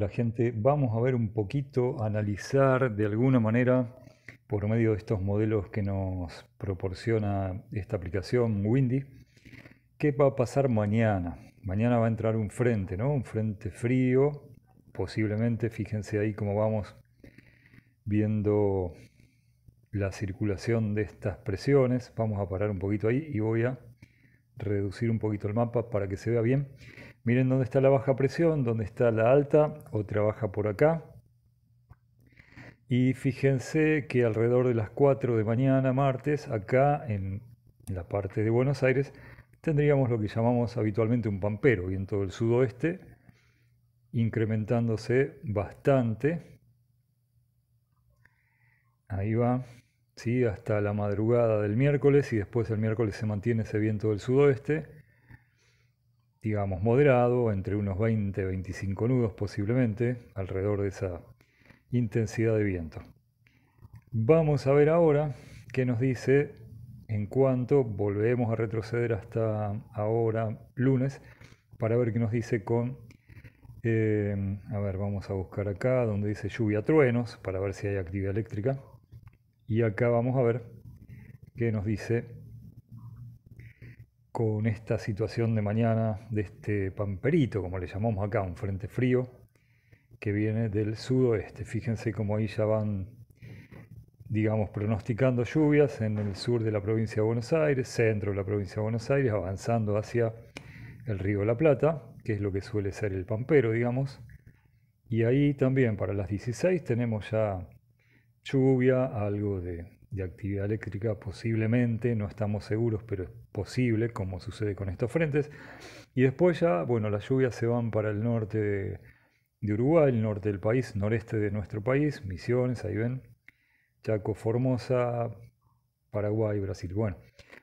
la gente, vamos a ver un poquito, analizar de alguna manera por medio de estos modelos que nos proporciona esta aplicación Windy, qué va a pasar mañana. Mañana va a entrar un frente, ¿no? Un frente frío, posiblemente, fíjense ahí cómo vamos viendo la circulación de estas presiones. Vamos a parar un poquito ahí y voy a reducir un poquito el mapa para que se vea bien. Miren dónde está la baja presión, dónde está la alta, otra baja por acá. Y fíjense que alrededor de las 4 de mañana, martes, acá en la parte de Buenos Aires, tendríamos lo que llamamos habitualmente un pampero, viento del sudoeste, incrementándose bastante. Ahí va, ¿sí? hasta la madrugada del miércoles, y después el miércoles se mantiene ese viento del sudoeste digamos, moderado, entre unos 20 25 nudos posiblemente, alrededor de esa intensidad de viento. Vamos a ver ahora qué nos dice en cuanto volvemos a retroceder hasta ahora, lunes, para ver qué nos dice con... Eh, a ver, vamos a buscar acá donde dice lluvia truenos para ver si hay actividad eléctrica. Y acá vamos a ver qué nos dice con esta situación de mañana de este pamperito, como le llamamos acá, un frente frío que viene del sudoeste. Fíjense cómo ahí ya van, digamos, pronosticando lluvias en el sur de la provincia de Buenos Aires, centro de la provincia de Buenos Aires, avanzando hacia el río la Plata, que es lo que suele ser el pampero, digamos. Y ahí también para las 16 tenemos ya lluvia, algo de de actividad eléctrica posiblemente, no estamos seguros, pero es posible, como sucede con estos frentes. Y después ya, bueno, las lluvias se van para el norte de, Uruguay, el norte del país, noreste de nuestro país, Misiones, ahí ven, Chaco, Formosa, Paraguay, Brasil. Bueno,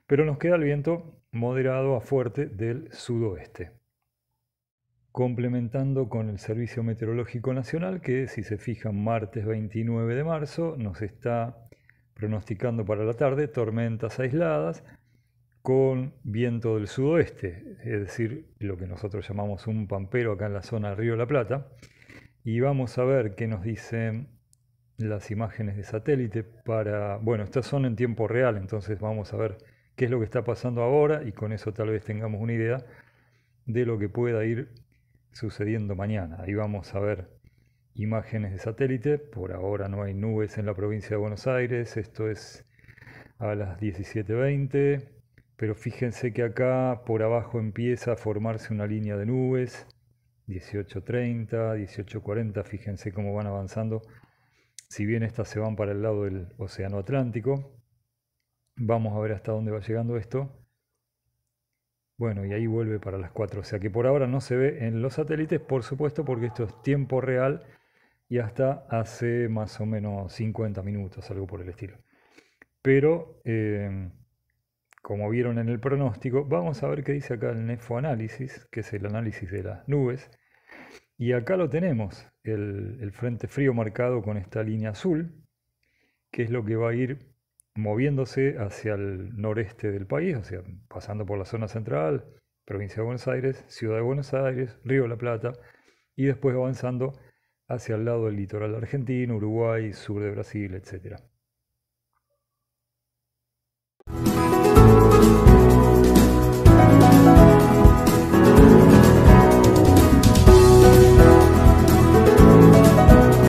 pero nos queda el viento moderado a fuerte del sudoeste. Complementando con el Servicio Meteorológico Nacional, que si se fijan, martes 29 de marzo nos está pronosticando para la tarde tormentas aisladas con viento del sudoeste, es decir, lo que nosotros llamamos un pampero acá en la zona del Río la Plata. Y vamos a ver qué nos dicen las imágenes de satélite para... Bueno, estas son en tiempo real, entonces vamos a ver qué es lo que está pasando ahora y con eso tal vez tengamos una idea de lo que pueda ir sucediendo mañana. Ahí vamos a ver imágenes de satélite. Por ahora no hay nubes en la provincia de Buenos Aires. Esto es a las 17.20. Pero fíjense que acá por abajo empieza a formarse una línea de nubes. 18.30, 18.40. Fíjense cómo van avanzando. Si bien estas se van para el lado del Océano Atlántico. Vamos a ver hasta dónde va llegando esto. Bueno, y ahí vuelve para las 4. O sea que por ahora no se ve en los satélites, por supuesto, porque esto es tiempo real y hasta hace más o menos 50 minutos, algo por el estilo. Pero, em, como vieron en el pronóstico, vamos a ver qué dice acá el nefoanálisis, que es el análisis de las nubes. Y acá lo tenemos, el, el frente frío marcado con esta línea azul, que es lo que va a ir moviéndose hacia el noreste del país, o sea, pasando por la zona central, provincia de Buenos Aires, ciudad de Buenos Aires, Río de la Plata, y después avanzando hacia el lado del litoral argentino, Uruguay, sur de Brasil, etcétera.